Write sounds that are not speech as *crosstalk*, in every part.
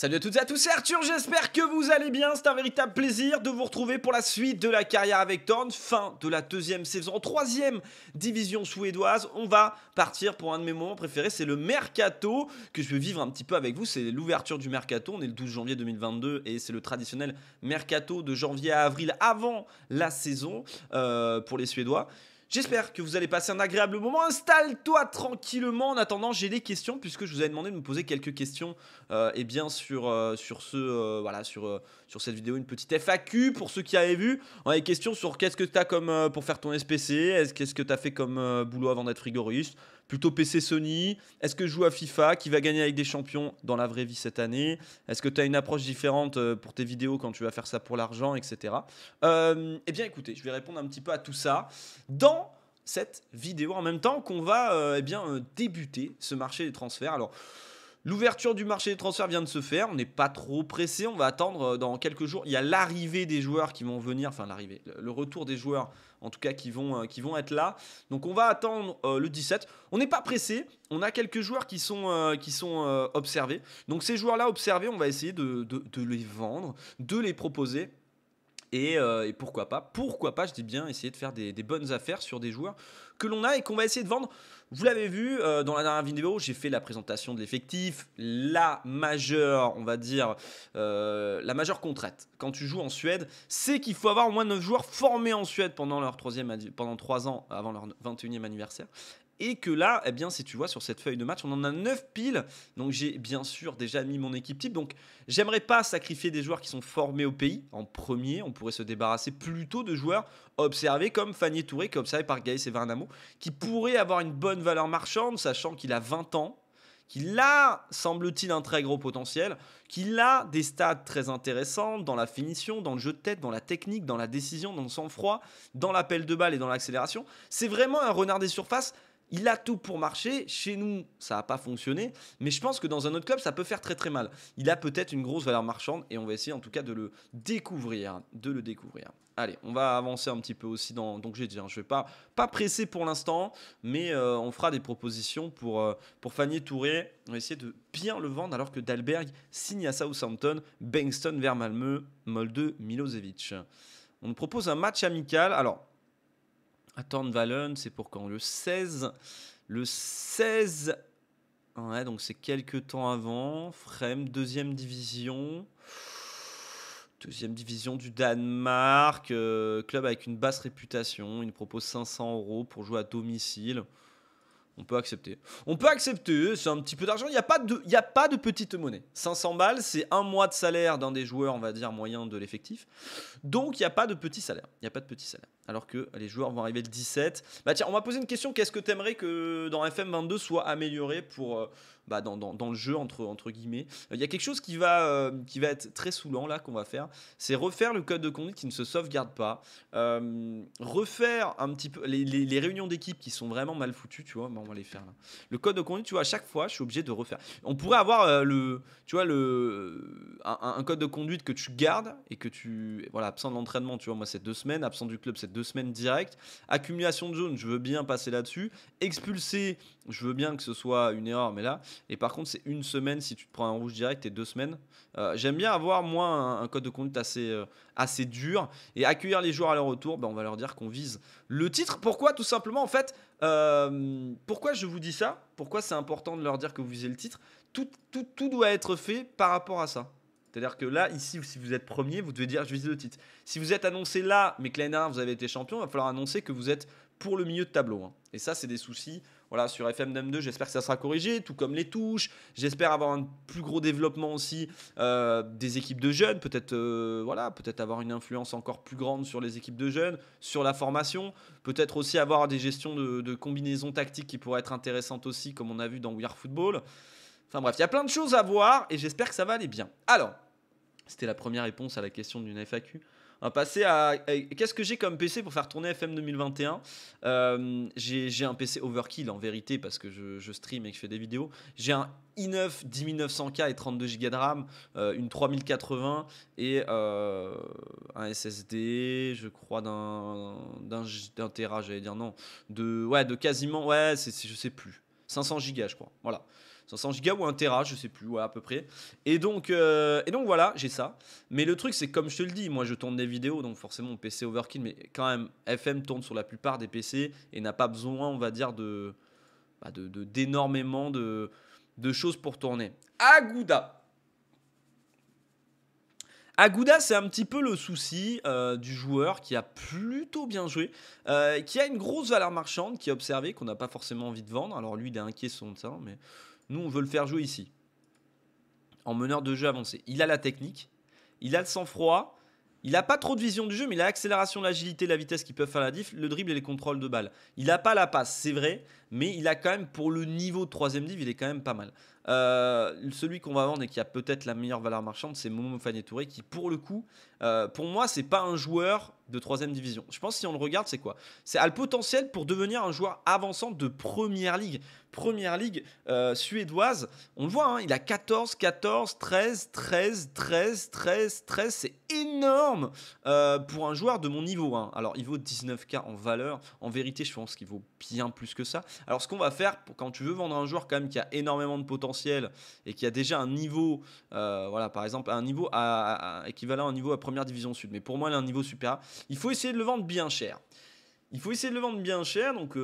Salut à toutes et à tous, c'est Arthur, j'espère que vous allez bien, c'est un véritable plaisir de vous retrouver pour la suite de la carrière avec Thorn, fin de la deuxième saison, troisième division suédoise, on va partir pour un de mes moments préférés, c'est le Mercato, que je vais vivre un petit peu avec vous, c'est l'ouverture du Mercato, on est le 12 janvier 2022 et c'est le traditionnel Mercato de janvier à avril avant la saison euh, pour les Suédois. J'espère que vous allez passer un agréable moment. Installe-toi tranquillement. En attendant, j'ai des questions puisque je vous avais demandé de me poser quelques questions euh, et bien sur, euh, sur, ce, euh, voilà, sur, sur cette vidéo. Une petite FAQ pour ceux qui avaient vu. On hein, a des questions sur qu'est-ce que tu as comme, pour faire ton SPC, qu'est-ce que tu as fait comme boulot avant d'être frigoriste. Plutôt PC Sony Est-ce que je joue à FIFA qui va gagner avec des champions dans la vraie vie cette année Est-ce que tu as une approche différente euh, pour tes vidéos quand tu vas faire ça pour l'argent, etc. Euh, eh bien, écoutez, je vais répondre un petit peu à tout ça dans cette vidéo en même temps qu'on va euh, eh bien, débuter ce marché des transferts. Alors. L'ouverture du marché des transferts vient de se faire. On n'est pas trop pressé. On va attendre euh, dans quelques jours. Il y a l'arrivée des joueurs qui vont venir. Enfin, l'arrivée, le retour des joueurs, en tout cas, qui vont, euh, qui vont être là. Donc, on va attendre euh, le 17. On n'est pas pressé. On a quelques joueurs qui sont, qui sont observés. Donc, ces joueurs-là observés, on va essayer de, de les vendre, de les proposer euh, et, pourquoi pas, pourquoi pas, je dis bien, essayer de faire des, bonnes affaires sur des joueurs que l'on a et qu'on va essayer de vendre. Vous l'avez vu euh, dans la dernière vidéo, j'ai fait la présentation de l'effectif, la majeure, on va dire, euh, la majeure contrainte. Quand tu joues en Suède, c'est qu'il faut avoir au moins 9 joueurs formés en Suède pendant leur troisième, pendant 3 ans avant leur 21e anniversaire. Et que là, eh bien, si tu vois, sur cette feuille de match, on en a 9 piles. Donc j'ai bien sûr déjà mis mon équipe type. Donc j'aimerais pas sacrifier des joueurs qui sont formés au pays en premier. On pourrait se débarrasser plutôt de joueurs observés comme Fanny Touré, qui est observé par et Severnamo, qui pourraient avoir une bonne valeur marchande, sachant qu'il a 20 ans, qu'il a, semble-t-il, un très gros potentiel, qu'il a des stades très intéressantes dans la finition, dans le jeu de tête, dans la technique, dans la décision, dans le sang-froid, dans l'appel de balle et dans l'accélération. C'est vraiment un renard des surfaces il a tout pour marcher. Chez nous, ça n'a pas fonctionné. Mais je pense que dans un autre club, ça peut faire très très mal. Il a peut-être une grosse valeur marchande et on va essayer en tout cas de le découvrir. De le découvrir. Allez, on va avancer un petit peu aussi dans. Donc j'ai dit, hein, je ne vais pas, pas presser pour l'instant, mais euh, on fera des propositions pour, euh, pour Fanny Touré. On va essayer de bien le vendre alors que Dalberg signe à Southampton, Bengston vers Malmö, Molde, Milosevic. On nous propose un match amical. Alors, à c'est pour quand Le 16. Le 16. Ouais, donc c'est quelques temps avant. Frem, deuxième division. Deuxième division du Danemark. Euh, club avec une basse réputation. Il nous propose 500 euros pour jouer à domicile. On peut accepter. On peut accepter, c'est un petit peu d'argent. Il n'y a, pas de, a pas de petite monnaie. 500 balles, c'est un mois de salaire d'un des joueurs, on va dire, moyen de l'effectif. Donc, il n'y a pas de petit salaire. Il n'y a pas de petit salaire alors que les joueurs vont arriver le 17. Bah tiens, on va poser une question, qu'est-ce que tu aimerais que dans FM22 soit amélioré pour, euh, bah, dans, le jeu, entre, guillemets euh, Il y a quelque chose qui va, euh, qui va être très saoulant, là, qu'on va faire, c'est refaire le code de conduite qui ne se sauvegarde pas, refaire un petit peu les, réunions d'équipe qui sont vraiment mal foutues, tu vois, bah, on va les faire là. Le code de conduite, tu vois, à chaque fois, je suis obligé de refaire. On pourrait avoir le, tu vois, le, un, code de conduite que tu gardes et que tu, voilà, absent de l'entraînement, tu vois, moi c'est deux semaines, absent du club c'est deux deux semaines directes. Accumulation de zones, je veux bien passer là-dessus. Expulser, je veux bien que ce soit une erreur, mais là. Et par contre, c'est une semaine si tu te prends un rouge direct et deux semaines. Euh, j'aime bien avoir, moi, un, code de compte assez, euh, assez dur. Et accueillir les joueurs à leur retour, ben, on va leur dire qu'on vise le titre. Pourquoi Tout simplement, en fait, euh, pourquoi je vous dis ça Pourquoi c'est important de leur dire que vous visez le titre tout, tout, tout doit être fait par rapport à ça. C'est-à-dire que là, ici, si vous êtes premier, vous devez dire je vise le titre. Si vous êtes annoncé là, mais que l'année vous avez été champion, il va falloir annoncer que vous êtes pour le milieu de tableau. Hein. Et ça, c'est des soucis. Voilà, sur FM 2 j'espère que ça sera corrigé, tout comme les touches. J'espère avoir un plus gros développement aussi euh, des équipes de jeunes. Peut-être euh, voilà, peut-être avoir une influence encore plus grande sur les équipes de jeunes, sur la formation. Peut-être aussi avoir des gestions de, de, combinaisons tactiques qui pourraient être intéressantes aussi, comme on a vu dans We Are Football. Enfin bref, il y a plein de choses à voir et j'espère que ça va aller bien. Alors, c'était la première réponse à la question d'une FAQ. On va passer à, qu'est-ce que j'ai comme PC pour faire tourner FM 2021. Euh, j'ai un PC overkill en vérité parce que je, stream et que je fais des vidéos. J'ai un i9 10900K et 32Go de RAM, euh, une 3080 et euh, un SSD, je crois d'un Tera, j'allais dire non, de ouais de quasiment ouais, je sais plus, 500 Go je crois. Voilà. 500 gigas ou 1 Tera, je sais plus, ouais, à peu près. Et donc, euh, donc voilà, j'ai ça. Mais le truc, c'est comme je te le dis, moi je tourne des vidéos, donc forcément PC overkill, mais quand même, FM tourne sur la plupart des PC et n'a pas besoin, on va dire, de bah, d'énormément de, choses pour tourner. Aguda. Aguda, c'est un petit peu le souci euh, du joueur qui a plutôt bien joué, euh, qui a une grosse valeur marchande, qui a observé qu'on n'a pas forcément envie de vendre. Alors lui, il est inquiet son ça, mais nous, on veut le faire jouer ici, en meneur de jeu avancé. Il a la technique, il a le sang-froid, il n'a pas trop de vision du jeu, mais il a l'accélération, l'agilité, la vitesse qui peuvent faire la diff, le dribble et les contrôles de balle. Il n'a pas la passe, c'est vrai, mais il a quand même, pour le niveau de troisième div, il est quand même pas mal. Euh, celui qu'on va vendre et qui a peut-être la meilleure valeur marchande, c'est Momo Fanny Touré, qui pour le coup, euh, pour moi, c'est pas un joueur de troisième division. Je pense que si on le regarde, c'est quoi C'est à le potentiel pour devenir un joueur avançant de première ligue première ligue euh, suédoise. On le voit, hein, il a 14, 14, 13, 13, 13, 13, 13. C'est énorme euh, pour un joueur de mon niveau. Hein. Alors, il vaut 19K en valeur. En vérité, je pense qu'il vaut bien plus que ça. Alors, ce qu'on va faire, pour, quand tu veux vendre un joueur quand même qui a énormément de potentiel et qui a déjà un niveau, euh, voilà, par exemple, un niveau à, équivalent à un niveau à première division sud, mais pour moi, il a un niveau super. Il faut essayer de le vendre bien cher. Il faut essayer de le vendre bien cher, donc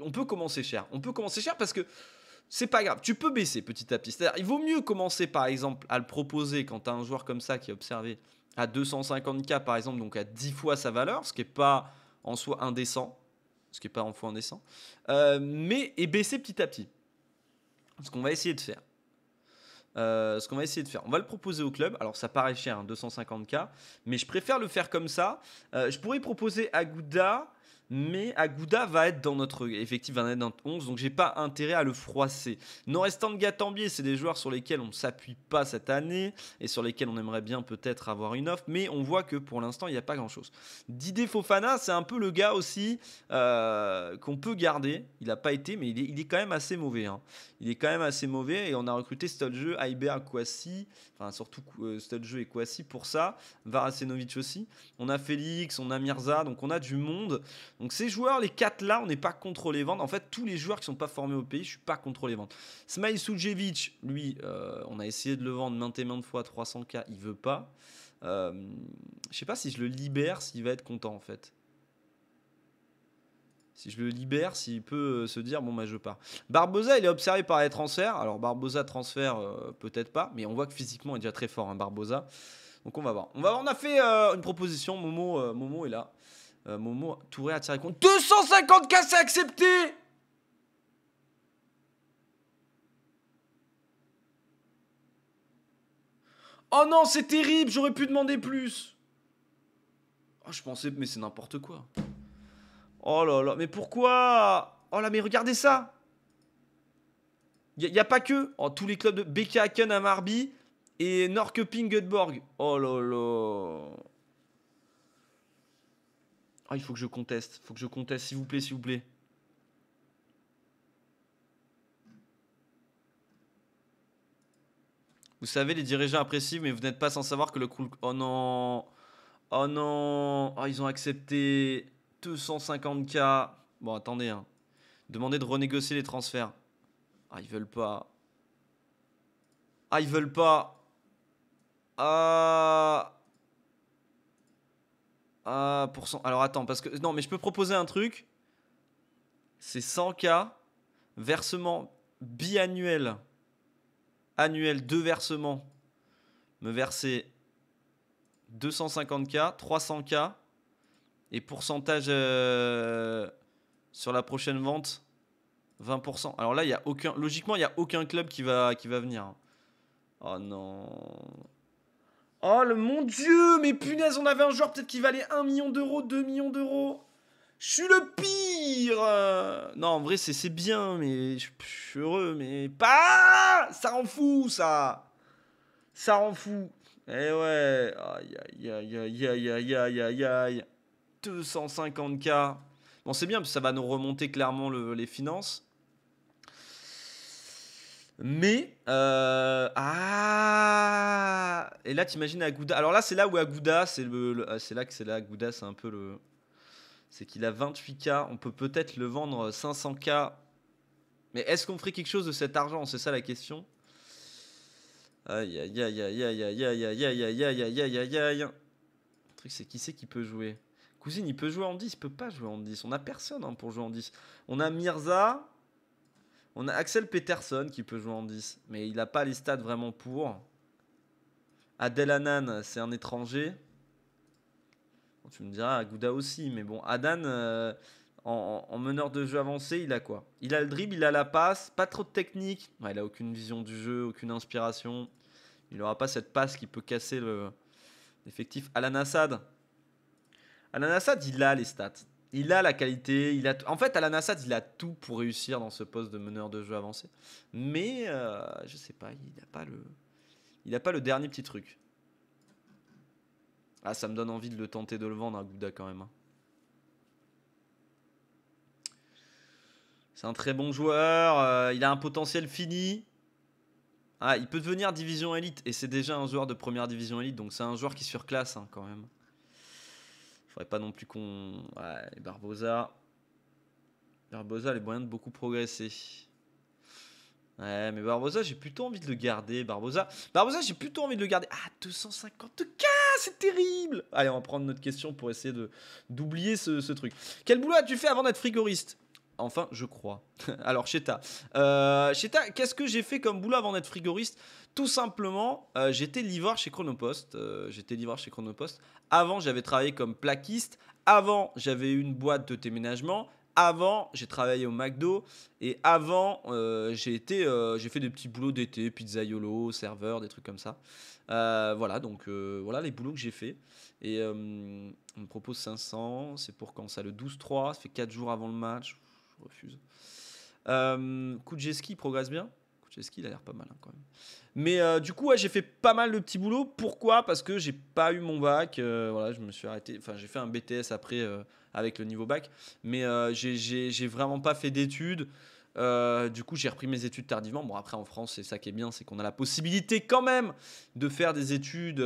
on peut commencer cher. On peut commencer cher parce que c'est pas grave. Tu peux baisser petit à petit. C'est-à-dire, il vaut mieux commencer par exemple à le proposer quand tu as un joueur comme ça qui est observé à 250K par exemple, donc à 10 fois sa valeur, ce qui n'est pas en soi indécent. Ce qui n'est pas en soi indécent. Euh, mais et baisser petit à petit. Ce qu'on va essayer de faire. Euh, ce qu'on va essayer de faire. On va le proposer au club. Alors ça paraît cher, 250K, hein, mais je préfère le faire comme ça. Euh, je pourrais proposer à Gouda mais Agouda va être dans notre effectif, va être dans 11, donc j'ai pas intérêt à le froisser. en Gatambier, c'est des joueurs sur lesquels on ne s'appuie pas cette année et sur lesquels on aimerait bien peut-être avoir une offre, mais on voit que pour l'instant, il n'y a pas grand-chose. Didier Fofana, c'est un peu le gars aussi euh, qu'on peut garder. Il n'a pas été, mais il est, quand même assez mauvais. Hein. Il est quand même assez mauvais et on a recruté jeu, Aiber Kwasi, enfin surtout euh, jeu jeu et si pour ça, Varasenovic aussi. On a Félix, on a Mirza, donc on a du monde. Donc ces joueurs, les quatre là, on n'est pas contre les ventes. En fait, tous les joueurs qui ne sont pas formés au pays, je suis pas contre les ventes. Smile Suljevic, lui, euh, on a essayé de le vendre maintes et maintes fois 300K, il veut pas. Euh, je sais pas si je le libère, s'il va être content en fait. Si je le libère, s'il peut euh, se dire, bon, bah, je pars. Barbosa, il est observé par les transferts. Alors, Barbosa, transfert, euh, peut-être pas, mais on voit que physiquement, il est déjà très fort, hein, Barbosa. Donc, on va voir. On, va on a fait euh, une proposition. Momo, Momo est là. Momo, Touré a tiré compte. 250 cas, c'est accepté Oh non, c'est terrible, j'aurais pu demander plus. Oh, je pensais, mais c'est n'importe quoi. Oh là là, mais pourquoi Oh là, mais regardez ça Il n'y a, pas que oh, tous les clubs de Aken à Marby et Norrköping Göteborg. Oh là là oh, il faut que je conteste. Il faut que je conteste, s'il vous plaît, s'il vous plaît. Vous savez, les dirigeants apprécient, mais vous n'êtes pas sans savoir que le cool. Oh non Oh non Oh, ils ont accepté 250K. Bon, attendez. Hein. Demandez de renégocier les transferts. Ah, ils veulent pas. Ah, ils veulent pas. Ah. Ah, cent Alors attends, parce que. Non, mais je peux proposer un truc. C'est 100K. Versement biannuel. Annuel, deux versements. Me verser 250K, 300K. Et pourcentage euh, sur la prochaine vente 20%. Alors là, il y a aucun, logiquement, il n'y a aucun club qui va, qui va venir. Hein. Oh non. Oh le mon dieu, mais punaise, on avait un joueur peut-être qui valait 1 million d'euros, 2 millions d'euros. Je suis le pire Non, en vrai, c'est bien, mais je suis heureux, mais pas Ça rend fou, ça Ça rend fou Eh ouais Aïe, aïe, aïe, aïe, aïe, aïe, aïe, aïe, aïe 250K. Bon, c'est bien, parce que ça va nous remonter clairement le, les finances. Mais, euh, ah, et là, t'imagines Aguda. Alors là, c'est là où Aguda, c'est là que c'est là, Aguda, c'est un peu le, c'est qu'il a 28K. On peut peut-être le vendre 500K. Mais est-ce qu'on ferait quelque chose de cet argent C'est ça la question. Aïe aïe aïe aïe aïe aïe aïe aïe aïe aïe aïe aïe aïe aïe aïe. aïe aïe aïe aïe aïe aïe aïe aïe aïe aïe aïe aïe aïe aïe aïe aïe jouer Cousine, il peut jouer en 10, il peut pas jouer en 10. On a personne hein, pour jouer en 10. On a Mirza, on a Axel Peterson qui peut jouer en 10, mais il n'a pas les stats vraiment pour. Adel anan c'est un étranger. tu me diras, Gouda aussi, mais bon, Adan, euh, en, meneur de jeu avancé, il a quoi Il a le dribble, il a la passe, pas trop de technique. il a aucune vision du jeu, aucune inspiration. Il n'aura pas cette passe qui peut casser l'effectif Alan Assad. Alan Assad, il a les stats. Il a la qualité, il a en fait Alan Assad, il a tout pour réussir dans ce poste de meneur de jeu avancé. Mais euh, je sais pas, il n'a pas le a pas le dernier petit truc. Ah, ça me donne envie de le tenter de le vendre à Gouda quand même. Hein. C'est un très bon joueur, euh, il a un potentiel fini. Ah, il peut devenir division élite et c'est déjà un joueur de première division élite donc c'est un joueur qui surclasse hein, quand même faudrait pas non plus qu'on. Ouais, Barbosa. Barbosa a les moyens de beaucoup progresser. Ouais, mais Barbosa, j'ai plutôt envie de le garder. Barbosa, Barbosa j'ai plutôt envie de le garder. Ah, 250K, c'est terrible Allez, on va prendre notre question pour essayer d'oublier ce truc. Quel boulot as-tu fait avant d'être frigoriste Enfin, je crois. *laughs* Alors, Cheta. Euh, Cheta, qu'est-ce que j'ai fait comme boulot avant d'être frigoriste Tout simplement, euh, j'étais livreur chez Chronopost. Euh, j'étais livreur chez Chronopost. Avant, j'avais travaillé comme plaquiste. Avant, j'avais une boîte de déménagement. Avant, j'ai travaillé au McDo. Et avant, j'ai été, j'ai fait des petits boulots d'été, yolo, serveur, des trucs comme ça. voilà, donc voilà les boulots que j'ai fait. Et on me propose 500. C'est pour quand ça Le 12-3. Ça fait 4 jours avant le match refuse. Euh, progresse bien. Kudjeski il a l'air pas mal hein, quand même. Mais euh, du coup, j'ai fait pas mal de petits boulots. Pourquoi Parce que j'ai pas eu mon bac. Euh, voilà, je me suis arrêté. Enfin, j'ai fait un BTS après euh, avec le niveau bac. Mais j'ai vraiment pas fait d'études. du coup, j'ai repris mes études tardivement. Bon, après, en France, c'est ça qui est bien, c'est qu'on a la possibilité quand même de faire des études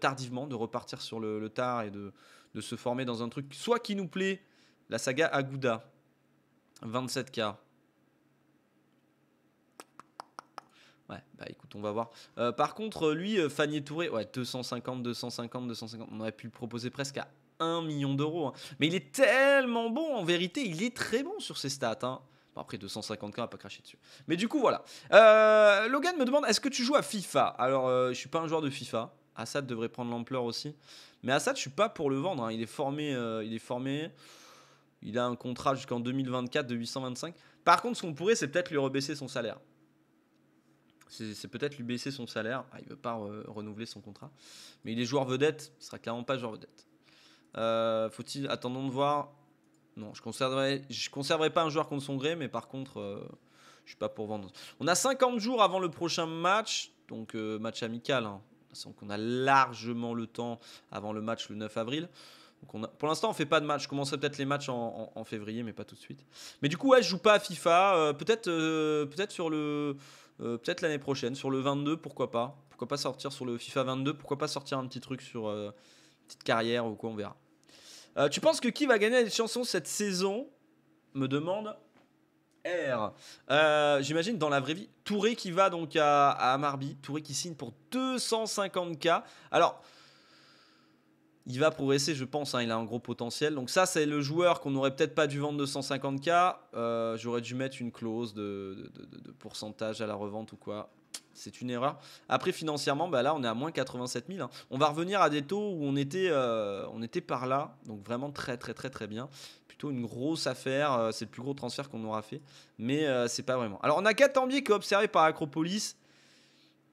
tardivement, de repartir sur le, tard et de, de, se former dans un truc, soit qui nous plaît, la saga Aguda. 27K. Ouais, bah écoute, on va voir. Euh, par contre, lui, euh, Fanny Touré, ouais, 250, 250, 250. On aurait pu le proposer presque à 1 million d'euros. Hein. Mais il est tellement bon, en vérité, il est très bon sur ses stats. Hein. Bon, après, 250K, va pas cracher dessus. Mais du coup, voilà. Euh, Logan me demande est-ce que tu joues à FIFA Alors, je suis pas un joueur de FIFA. Assad devrait prendre l'ampleur aussi. Mais Assad, je suis pas pour le vendre. Hein. Il est formé. il est formé. Il a un contrat jusqu'en 2024 de 825. Par contre, ce qu'on pourrait, c'est peut-être lui rebaisser son salaire. C'est peut-être lui baisser son salaire. Ah, il ne veut pas renouveler son contrat. Mais il est joueur vedette. Il sera clairement pas joueur vedette. Euh, faut-il. Attendons de voir. Non, je ne conserverai, je pas un joueur contre son gré. Mais par contre, euh, je ne suis pas pour vendre. On a 50 jours avant le prochain match. Donc, euh, match amical. toute façon, on a largement le temps avant le match le 9 avril pour l'instant, on fait pas de match. Je commencerai peut-être les matchs en, février, mais pas tout de suite. Mais du coup, ouais, je joue pas à FIFA. Euh, peut-être, euh, peut-être sur le, euh, peut-être l'année prochaine, sur le 22, pourquoi pas. Pourquoi pas sortir sur le FIFA 22 Pourquoi pas sortir un petit truc sur petite carrière ou quoi On verra. tu penses que qui va gagner les chansons cette saison Me demande R. J'imagine dans la vraie vie, Touré qui va donc à, à Marby, Touré qui signe pour 250K. Alors, il va progresser, je pense. Hein, il a un gros potentiel. Donc ça, c'est le joueur qu'on n'aurait peut-être pas dû vendre 250K. Euh, j'aurais dû mettre une clause de, pourcentage à la revente ou quoi. C'est une erreur. Après, financièrement, bah là, on est à moins 87 000. Hein. On va revenir à des taux où on était, euh, on était par là. Donc vraiment très, très, très, très bien. Plutôt une grosse affaire. Euh, c'est le plus gros transfert qu'on aura fait. Mais c'est pas vraiment. Alors, on a 4 tambiers qui est observé par Acropolis.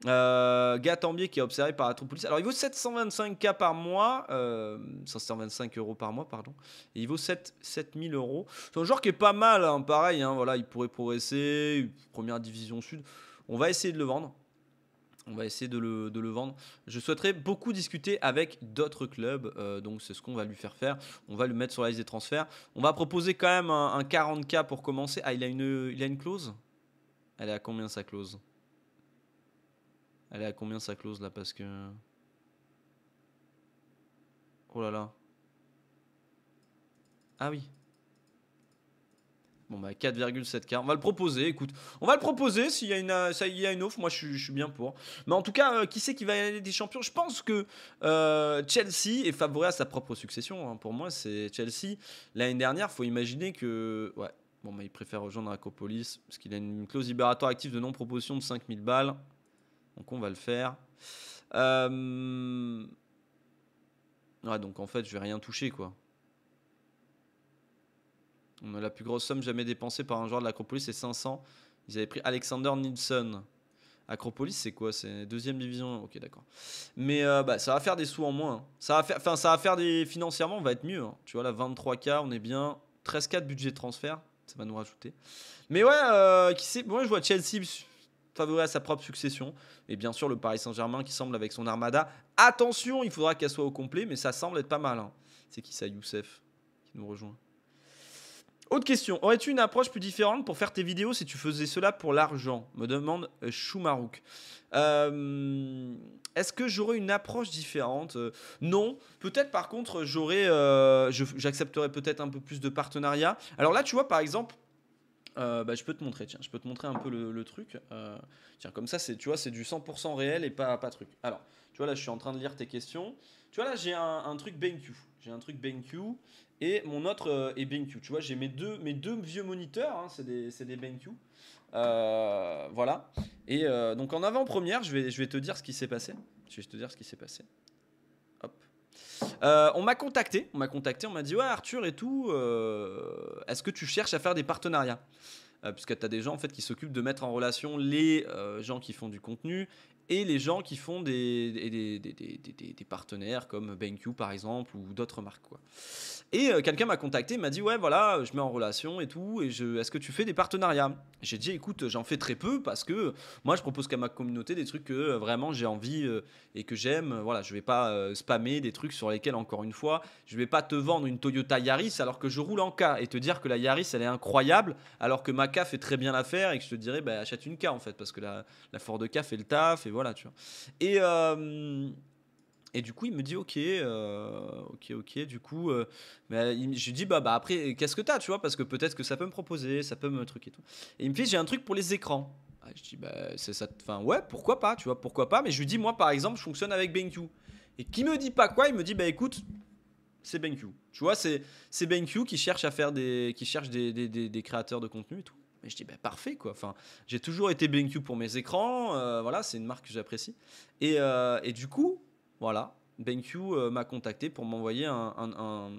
Euh, Gatambier qui est observé par la Alors, il vaut 725 k par mois, euh, 525 euros par mois, pardon. Et il vaut 7, 7000 euros. C'est un joueur qui est pas mal, hein, pareil. Hein, voilà, il pourrait progresser, première division sud. On va essayer de le vendre. On va essayer de le, vendre. Je souhaiterais beaucoup discuter avec d'autres clubs, euh, donc c'est ce qu'on va lui faire faire. On va le mettre sur la liste des transferts. On va proposer quand même un, 40K pour commencer. Ah, il a une, il a une clause Elle est à combien sa clause elle à combien sa clause là Parce que. Oh là là. Ah oui. Bon bah 4,7K. On va le proposer, écoute. On va le proposer s'il y, a une, euh, ça, y a une offre. Moi je, suis bien pour. Mais en tout cas, euh, qui c'est qui va aller des champions Je pense que euh, Chelsea est favori à sa propre succession. Hein. Pour moi, c'est Chelsea. L'année dernière, faut imaginer que. Ouais. Bon, bah, il préfère rejoindre Acopolis parce qu'il a une clause libératoire active de non-proposition de 5000 balles. Donc on va le faire. Euh, ouais, donc en fait, je vais rien toucher, quoi. On a la plus grosse somme jamais dépensée par un joueur de l'Acropolis, c'est 500. Ils avaient pris Alexander Nilsson. Acropolis, c'est quoi C'est deuxième division. Ok, d'accord. Mais euh, bah, ça va faire des sous en moins. Hein. Ça va faire, enfin, ça va faire des financièrement, on va être mieux. Hein. Tu vois, là, 23K, on est bien. 13K de budget de transfert, ça va nous rajouter. Mais ouais, euh, qui sait Moi, je vois Chelsea favori à sa propre succession. Et bien sûr, le Paris Saint-Germain qui semble avec son armada. Attention, il faudra qu'elle soit au complet, mais ça semble être pas mal. Hein. C'est qui ça, Youssef, qui nous rejoint Autre question. Aurais-tu une approche plus différente pour faire tes vidéos si tu faisais cela pour l'argent Me demande euh, Choumarouk. Euh, est-ce que j'aurais une approche différente euh, Non. Peut-être par contre, j'aurais, j'accepterais peut-être un peu plus de partenariats. Alors là, tu vois, par exemple, euh, bah, je peux te montrer, tiens, je peux te montrer un peu le, truc. Euh, tiens, comme ça, c'est, tu vois, c'est du 100% réel et pas, pas truc. Alors, tu vois, là, je suis en train de lire tes questions. Tu vois, là, j'ai un, truc BenQ. J'ai un truc BenQ et mon autre euh, est BenQ. Tu vois, j'ai mes deux, mes deux vieux moniteurs, hein, c'est des, des BenQ. voilà. Et donc, en avant-première, je vais, je vais te dire ce qui s'est passé. Je vais te dire ce qui s'est passé. Euh, on m'a contacté, on m'a contacté, on m'a dit ouais Arthur et tout, euh, est-ce que tu cherches à faire des partenariats euh, Puisque tu as des gens en fait qui s'occupent de mettre en relation les gens qui font du contenu et les gens qui font des, des, des, des, des partenaires comme BenQ par exemple ou d'autres marques. Quoi. Et euh, quelqu'un m'a contacté, m'a dit Ouais, voilà, je mets en relation et tout, et est-ce que tu fais des partenariats J'ai dit Écoute, j'en fais très peu parce que moi je propose qu'à ma communauté des trucs que euh, vraiment j'ai envie euh, et que j'aime. Voilà, je vais pas spammer des trucs sur lesquels, encore une fois, je vais pas te vendre une Toyota Yaris alors que je roule en K et te dire que la Yaris elle est incroyable alors que ma K fait très bien l'affaire et que je te dirais bah, Achète une K en fait parce que la, la Ford K fait le taf et voilà voilà, tu vois. Et, euh, et du coup, il me dit, ok, euh, ok, ok, du coup, euh, bah, je lui dis, bah, bah après, qu'est-ce que t'as, tu vois, parce que peut-être que ça peut me proposer, ça peut me truc et tout. Et il me dit, j'ai un truc pour les écrans. Ah, je dis, bah, c'est ça, enfin, ouais, pourquoi pas, tu vois, pourquoi pas, mais je lui dis, moi, par exemple, je fonctionne avec BenQ. Et qui me dit pas quoi, il me dit, bah, écoute, c'est BenQ. Tu vois, c'est BenQ qui cherche à faire des, qui cherche des, des, des, des créateurs de contenu et tout. Mais je dis, bah, parfait, quoi. Enfin, j'ai toujours été BenQ pour mes écrans. Euh, voilà, c'est une marque que j'apprécie. Et, euh, du coup, voilà, BenQ euh, m'a contacté pour m'envoyer un,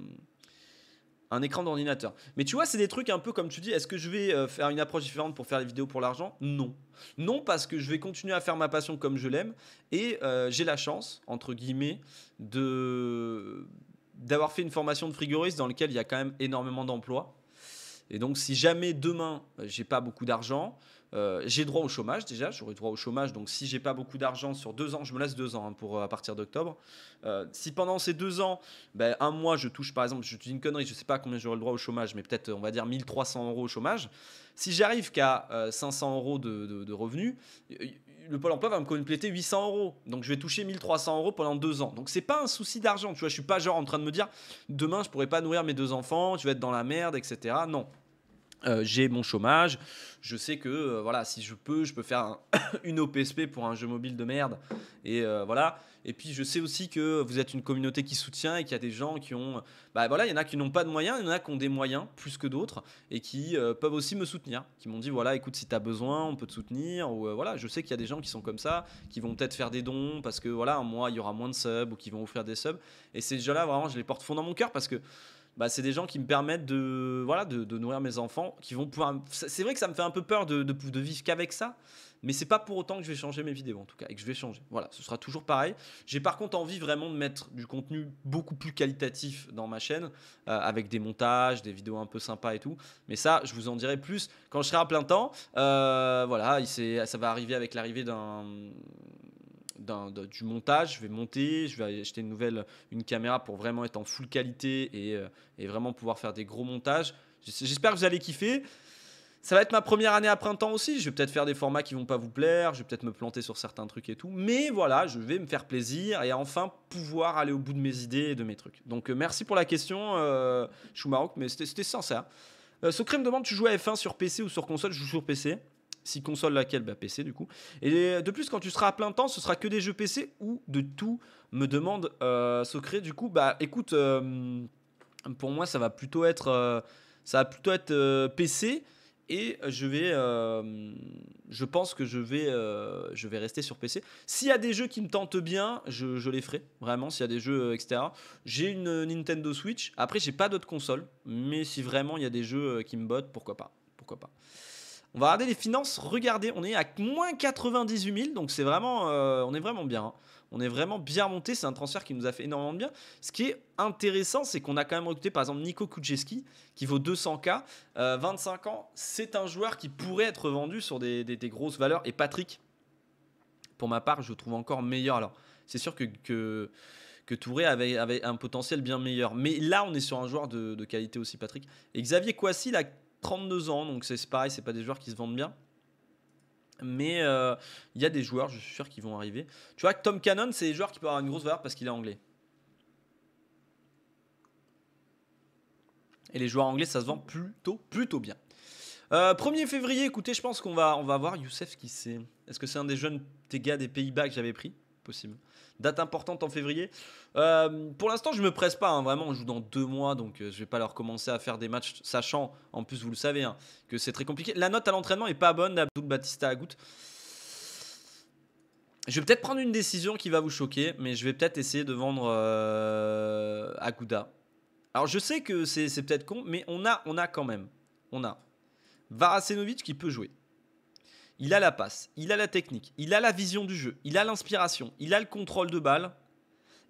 un, écran d'ordinateur. Mais tu vois, c'est des trucs un peu comme tu dis, est-ce que je vais faire une approche différente pour faire des vidéos pour l'argent Non. Non, parce que je vais continuer à faire ma passion comme je l'aime. Et j'ai la chance, entre guillemets, de d'avoir fait une formation de frigoriste dans laquelle il y a quand même énormément d'emplois. Et donc, si jamais demain, j'ai pas beaucoup d'argent, euh, j'ai droit au chômage déjà, j'aurai droit au chômage. Donc, si j'ai pas beaucoup d'argent sur deux ans, je me laisse deux ans hein, pour euh, à partir d'octobre. Euh, si pendant ces deux ans, ben, un mois, je touche par exemple, je dis une connerie, je sais pas combien j'aurai le droit au chômage, mais peut-être on va dire 1300 euros au chômage. Si j'arrive qu'à 500 euros de, revenus, le Pôle emploi va me compléter 800 euros. Donc je vais toucher 1300 euros pendant deux ans. Donc c'est pas un souci d'argent. Tu vois, je suis pas genre en train de me dire demain je pourrais pas nourrir mes deux enfants, je vais être dans la merde, etc. Non, euh, j'ai mon chômage, je sais que euh, voilà, si je peux, je peux faire *coughs* une OPSP pour un jeu mobile de merde. Et euh, voilà. Et puis je sais aussi que vous êtes une communauté qui soutient et qu'il y a des gens qui ont. Bah voilà, il y en a qui n'ont pas de moyens, il y en a qui ont des moyens plus que d'autres et qui peuvent aussi me soutenir. Qui m'ont dit voilà, écoute, si tu as besoin, on peut te soutenir. Ou voilà, je sais qu'il y a des gens qui sont comme ça, qui vont peut-être faire des dons parce que voilà, un mois, il y aura moins de subs ou qui vont offrir des subs. Et ces gens-là, vraiment, je les porte fond dans mon cœur parce que bah, c'est des gens qui me permettent de, voilà, de, nourrir mes enfants, qui vont pouvoir. C'est vrai que ça me fait un peu peur de, de, vivre qu'avec ça, mais c'est pas pour autant que je vais changer mes vidéos en tout cas, et que je vais changer. Voilà, ce sera toujours pareil. J'ai par contre envie vraiment de mettre du contenu beaucoup plus qualitatif dans ma chaîne, euh, avec des montages, des vidéos un peu sympas et tout. Mais ça, je vous en dirai plus quand je serai à plein temps. Euh, voilà, ça va arriver avec l'arrivée d'un du montage. Je vais monter, je vais acheter une nouvelle une caméra pour vraiment être en full qualité et, euh, vraiment pouvoir faire des gros montages. J'espère que vous allez kiffer. Ça va être ma première année à printemps aussi. Je vais peut-être faire des formats qui vont pas vous plaire. Je vais peut-être me planter sur certains trucs et tout. Mais voilà, je vais me faire plaisir et enfin pouvoir aller au bout de mes idées et de mes trucs. Donc euh, merci pour la question, euh, maroc, mais c'était sincère. Euh, me demande tu joues à F1 sur PC ou sur console Je joue sur PC si console laquelle PC du coup. Et de plus, quand tu seras à plein temps, ce sera que des jeux PC ou de tout, me demande euh, Du coup, bah écoute, euh, pour moi, ça va plutôt être, euh, ça va plutôt être euh, PC. Et je vais, je pense que je vais, je vais rester sur PC. S'il y a des jeux qui me tentent bien, je, les ferai vraiment. S'il y a des jeux etc. j'ai une Nintendo Switch. Après, j'ai pas d'autres consoles, mais si vraiment il y a des jeux qui me bottent, pourquoi pas, pourquoi pas. On va regarder les finances. Regardez, on est à moins 98 000, donc c'est vraiment, euh, on est vraiment bien. Hein. On est vraiment bien monté. C'est un transfert qui nous a fait énormément de bien. Ce qui est intéressant, c'est qu'on a quand même recruté par exemple Nico Kujeski, qui vaut 200K, 25 euh, ans. C'est un joueur qui pourrait être vendu sur des, grosses valeurs. Et Patrick, pour ma part, je trouve encore meilleur. Alors, c'est sûr que, que Touré avait, avait, un potentiel bien meilleur. Mais là, on est sur un joueur de, qualité aussi, Patrick. Et Xavier Coissy, là, 32 ans, donc c'est pareil, c'est pas des joueurs qui se vendent bien. Mais il euh, y a des joueurs, je suis sûr, qui vont arriver. Tu vois Tom Cannon, c'est des joueurs qui peuvent avoir une grosse valeur parce qu'il est anglais. Et les joueurs anglais, ça se vend plutôt, plutôt bien. 1er euh, février, écoutez, je pense qu'on va, on va voir Youssef qui c'est. Est-ce que c'est un des jeunes des gars des Pays-Bas que j'avais pris possible. Date importante en février. Euh, pour l'instant, je me presse pas. Hein. vraiment, on joue dans deux mois, donc je euh, je vais pas leur commencer à faire des matchs, sachant, en plus, vous le savez, hein, que c'est très compliqué. La note à l'entraînement est pas bonne d'Abdul Batista Agout. Je vais peut-être prendre une décision qui va vous choquer, mais je vais peut-être essayer de vendre euh, Aguda. Agouda. Alors, je sais que c'est peut-être con, mais on a, on a quand même. On a Varasenovic qui peut jouer il a la passe, il a la technique, il a la vision du jeu, il a l'inspiration, il a le contrôle de balle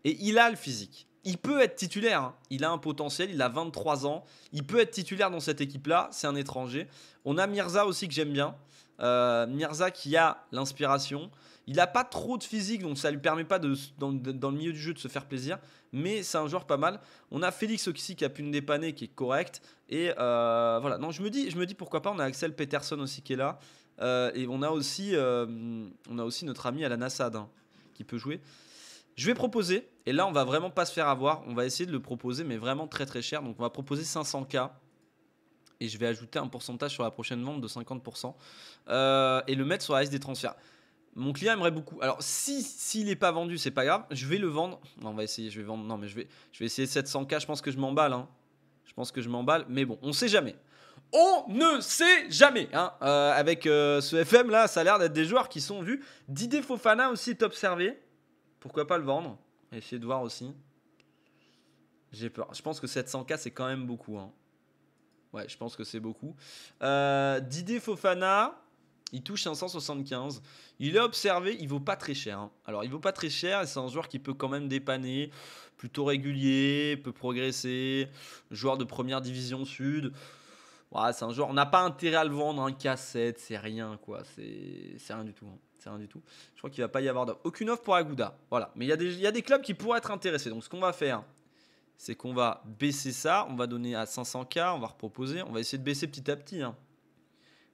et il a le physique. Il peut être titulaire, hein. il a un potentiel, il a 23 ans, il peut être titulaire dans cette équipe-là, c'est un étranger. On a Mirza aussi que j'aime bien, euh, Mirza qui a l'inspiration. Il n'a pas trop de physique, donc ça ne lui permet pas de, dans, le milieu du jeu de se faire plaisir. Mais c'est un joueur pas mal. On a Félix aussi qui a pu nous dépanner, qui est correct. Et euh, voilà, non, je me, dis, je me dis pourquoi pas. On a Axel Peterson aussi qui est là. Euh, et on a, aussi, euh, on a aussi notre ami à Assad hein, qui peut jouer. Je vais proposer, et là on va vraiment pas se faire avoir, on va essayer de le proposer, mais vraiment très très cher. Donc on va proposer 500K, et je vais ajouter un pourcentage sur la prochaine vente de 50%, euh, et le mettre sur la liste des transferts. Mon client aimerait beaucoup. Alors si s'il n'est pas vendu, c'est pas grave, je vais le vendre. Non, on va essayer, je vais vendre. Non, mais je vais, je vais essayer 700K, je pense que je m'emballe. Hein. Je pense que je m'emballe, mais bon, on sait jamais on ne sait jamais. Hein. Euh, avec euh, ce FM là, ça a l'air d'être des joueurs qui sont vus. Didier Fofana aussi est observé. Pourquoi pas le vendre Essayer de voir aussi. J'ai peur. Je pense que 700K c'est quand même beaucoup. Hein. Ouais, je pense que c'est beaucoup. Euh, Didier Fofana, il touche 175. Il est observé, il vaut pas très cher. Hein. Alors, il vaut pas très cher et c'est un joueur qui peut quand même dépanner, plutôt régulier, peut progresser, joueur de première division sud ouais, c'est un joueur, on n'a pas intérêt à le vendre en cassette, c'est rien quoi, c'est rien du tout. Hein. C'est rien du tout. Je crois qu'il va pas y avoir aucune offre pour Aguda, Voilà. Mais il y, a des, clubs qui pourraient être intéressés. Donc ce qu'on va faire, c'est qu'on va baisser ça. On va donner à 500K. On va reproposer. On va essayer de baisser petit à petit. Hein.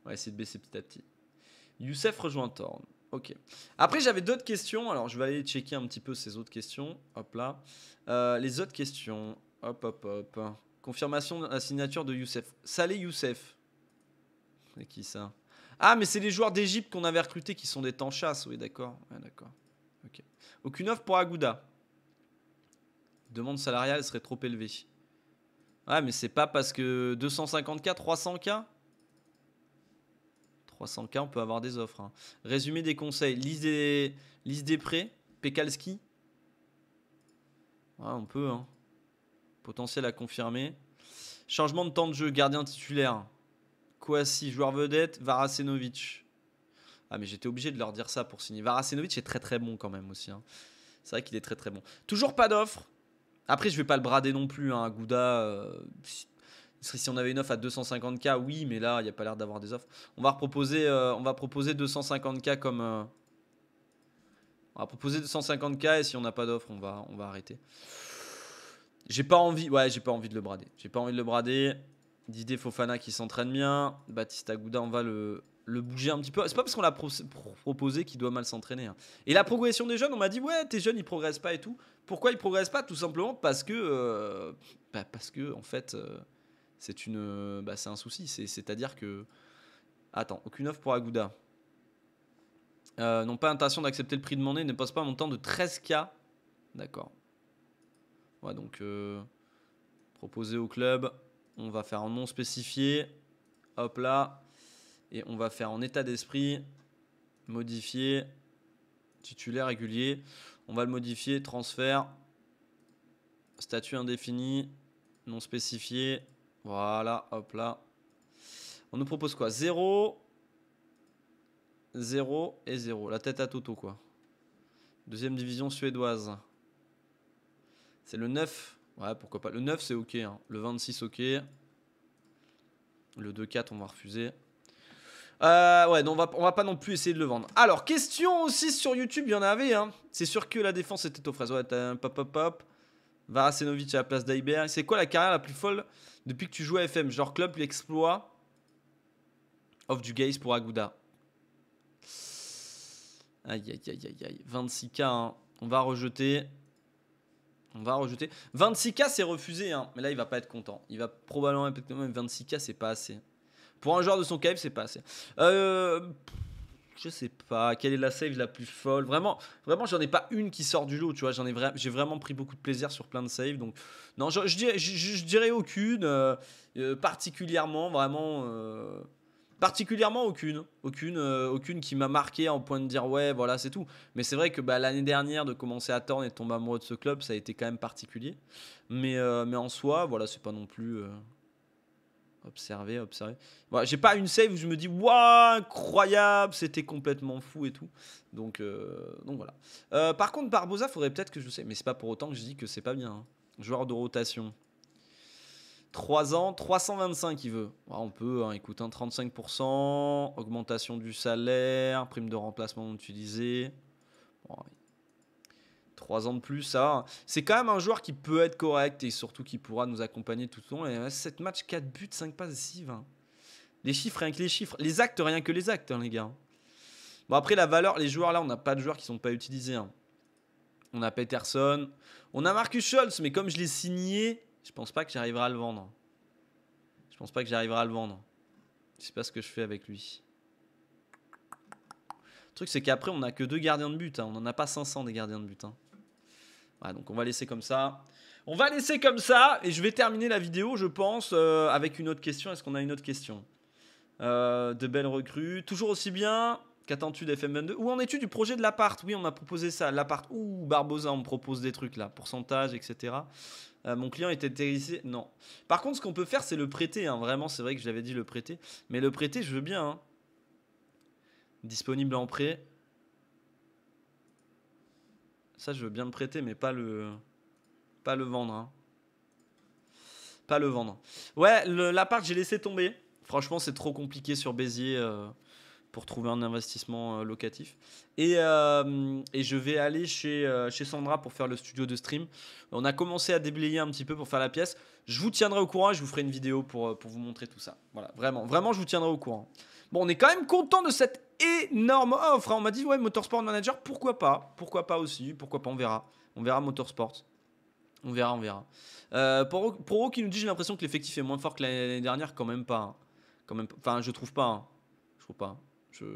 On va essayer de baisser petit à petit. Youssef rejoint Thorn. Ok. Après, j'avais d'autres questions. Alors, je vais aller checker un petit peu ces autres questions. Hop là. Euh, les autres questions. Hop, hop, hop. Confirmation de la signature de Youssef. Salé Youssef. C'est qui ça Ah, mais c'est les joueurs d'Égypte qu'on avait recrutés qui sont des temps chasse. Oui, d'accord. d'accord. Aucune offre pour Agouda. Demande salariale serait trop élevée. Ouais, mais c'est pas parce que 250K, 300K 300K, on peut avoir des offres. Hein. Résumé des conseils. Liste des, liste des prêts. Pekalski. Ouais, on peut. Hein. Potentiel à confirmer. Changement de temps de jeu, gardien titulaire. Kouassi, joueur vedette, Varasenovic. Ah mais j'étais obligé de leur dire ça pour signer. Varasenovic est très très bon quand même aussi. Hein. C'est vrai qu'il est très très bon. Toujours pas d'offre. Après je vais pas le brader non plus. Hein. Gouda, euh, si on avait une offre à 250k, oui, mais là il n'y a pas l'air d'avoir des offres. On va, proposer, euh, on va proposer 250k comme... Euh, on va proposer 250k et si on n'a pas d'offre on va, on va arrêter. J'ai pas envie, ouais, j'ai pas envie de le brader. J'ai pas envie de le brader. Didier Fofana qui s'entraîne bien. Baptiste Agouda, on va le, le bouger un petit peu. C'est pas parce qu'on l'a proposé qu'il doit mal s'entraîner. Hein. Et la progression des jeunes, on m'a dit ouais, tes jeunes ils progressent pas et tout. Pourquoi ils progressent pas Tout simplement parce que, euh, bah, parce que en fait, euh, c'est une, bah, c'est un souci. C'est-à-dire que, attends, aucune offre pour Agouda. Euh, n'ont pas intention d'accepter le prix demandé, ne passe pas un montant de 13K. D'accord donc euh, proposer au club, on va faire un nom spécifié, hop là, et on va faire en état d'esprit, modifier, titulaire régulier, on va le modifier, transfert, statut indéfini, non spécifié, voilà, hop là. On nous propose quoi 0, 0 et 0, la tête à Toto quoi. Deuxième division suédoise. C'est le 9. Ouais, pourquoi pas. Le 9, c'est OK. Hein. Le 26, OK. Le 2-4, on va refuser. Euh, ouais, on va, on va pas non plus essayer de le vendre. Alors, question aussi sur YouTube, il y en avait. Hein. C'est sûr que la défense était aux fraises. Ouais, t'as un pop, pop, pop. Varasenovic à la place d'Aiber. C'est quoi la carrière la plus folle depuis que tu joues à FM Genre club, l'exploit of du gaze pour Aguda. Aïe, aïe, aïe, aïe, aïe. 26K, hein. on va rejeter. On va rajouter 26K, c'est refusé. Hein. Mais là, il va pas être content. Il va probablement être... même 26K, c'est pas assez. Pour un joueur de son calibre, c'est pas assez. Euh, je sais pas. Quelle est la save la plus folle Vraiment, vraiment j'en ai pas une qui sort du lot. Tu vois, j'en ai j'ai vraiment pris beaucoup de plaisir sur plein de saves. Donc, non, je, dirais, aucune. Euh, euh, particulièrement, vraiment particulièrement aucune, aucune, euh, aucune qui m'a marqué en point de dire ouais, voilà, c'est tout. Mais c'est vrai que bah, l'année dernière, de commencer à Torn et de tomber amoureux de ce club, ça a été quand même particulier. Mais, euh, mais en soi, voilà, c'est pas non plus. Euh, observé observé J'ai pas une save où je me dis waouh, incroyable, c'était complètement fou et tout. Donc, donc voilà. par contre, Barbosa, faudrait peut-être que je sais, mais c'est pas pour autant que je dis que c'est pas bien. Hein. Joueur de rotation. 3 ans, 325 il veut. Ah, on peut, hein, écoute, 35%, hein, augmentation du salaire, prime de remplacement utilisée. 3 ans de plus, ça hein. C'est quand même un joueur qui peut être correct et surtout qui pourra nous accompagner tout le long. Et 7 euh, matchs, 4 buts, 5 passes, 6, Les chiffres, rien que les chiffres. Les actes, rien que les actes, les gars. Bon, après, la valeur, les joueurs là, on n'a pas de joueurs qui ne sont pas utilisés. On a Peterson. On a Marcus Schultz, mais comme je l'ai signé, je pense pas que j'arriverai à le vendre. Je pense pas que j'arriverai à le vendre. Je sais pas ce que je fais avec lui. Le truc, c'est qu'après, on a que deux gardiens de but. Hein. On n'en a pas 500 des gardiens de but. Hein. donc on va laisser comme ça. On va laisser comme ça. Et je vais terminer la vidéo, je pense, euh, avec une autre question. Est-ce qu'on a une autre question euh, De belles recrues. Toujours aussi bien. Qu'attends-tu d'FM22 Où en es-tu du projet de l'appart Oui, on m'a proposé ça. L'appart. Ouh, Barbosa, on me propose des trucs là. Pourcentage, etc. Euh, mon client était terrissé. Non. Par contre, ce qu'on peut faire, c'est le prêter. Hein. Vraiment, c'est vrai que j'avais dit le prêter. Mais le prêter, je veux bien. Hein. Disponible en prêt. Ça, je veux bien le prêter, mais pas le, pas le vendre. Hein. Pas le vendre. Ouais, l'appart, j'ai laissé tomber. Franchement, c'est trop compliqué sur Béziers. Euh pour trouver un investissement euh, locatif. Euh, et, je vais aller chez, euh, chez, Sandra pour faire le studio de stream. On a commencé à déblayer un petit peu pour faire la pièce. Je vous tiendrai au courant je vous ferai une vidéo pour, pour vous montrer tout ça. Voilà, vraiment, vraiment, je vous tiendrai au courant. Bon, on est quand même content de cette énorme offre. Hein. On m'a dit, ouais, Motorsport Manager, pourquoi pas Pourquoi pas aussi Pourquoi pas On verra. On verra Motorsport. On verra, on verra. Euh, Pro, qui nous dit, j'ai l'impression que l'effectif est moins fort que l'année dernière, quand même pas. Hein. Quand même, enfin, je trouve pas. Hein. Je trouve pas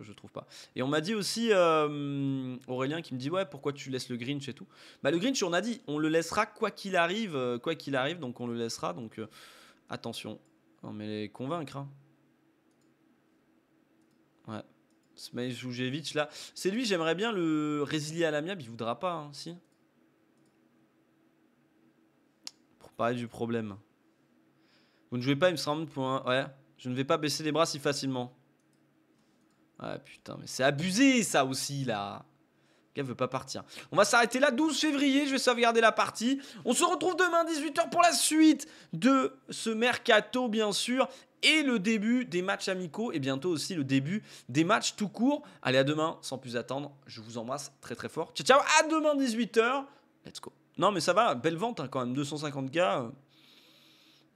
je, trouve pas. Et on m'a dit aussi, euh, Aurélien qui me dit, ouais, pourquoi tu laisses le Grinch et tout Bah, le Grinch, on a dit, on le laissera quoi qu'il arrive, euh, quoi qu'il arrive, donc on le laissera, donc euh, attention. on va les convaincre, hein. Ouais. Smaïs là. C'est lui, j'aimerais bien le résilier à l'amiable, il voudra pas, hein, si. Pour parler du problème. Vous ne jouez pas, il me semble, pour Ouais. Je ne vais pas baisser les bras si facilement. Ouais, ah, putain, mais c'est abusé ça aussi là. Le veut pas partir. On va s'arrêter là, 12 février, je vais sauvegarder la partie. On se retrouve demain, 18h, pour la suite de ce mercato, bien sûr, et le début des matchs amicaux, et bientôt aussi le début des matchs tout court. Allez, à demain, sans plus attendre. Je vous embrasse très très fort. Ciao, ciao, à demain, 18h. Let's go. Non, mais ça va, belle vente hein, quand même, 250K.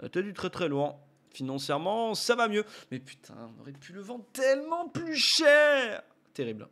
Euh, t'as du très très loin. Financièrement, ça va mieux. Mais putain, on aurait pu le vendre tellement plus cher. Terrible.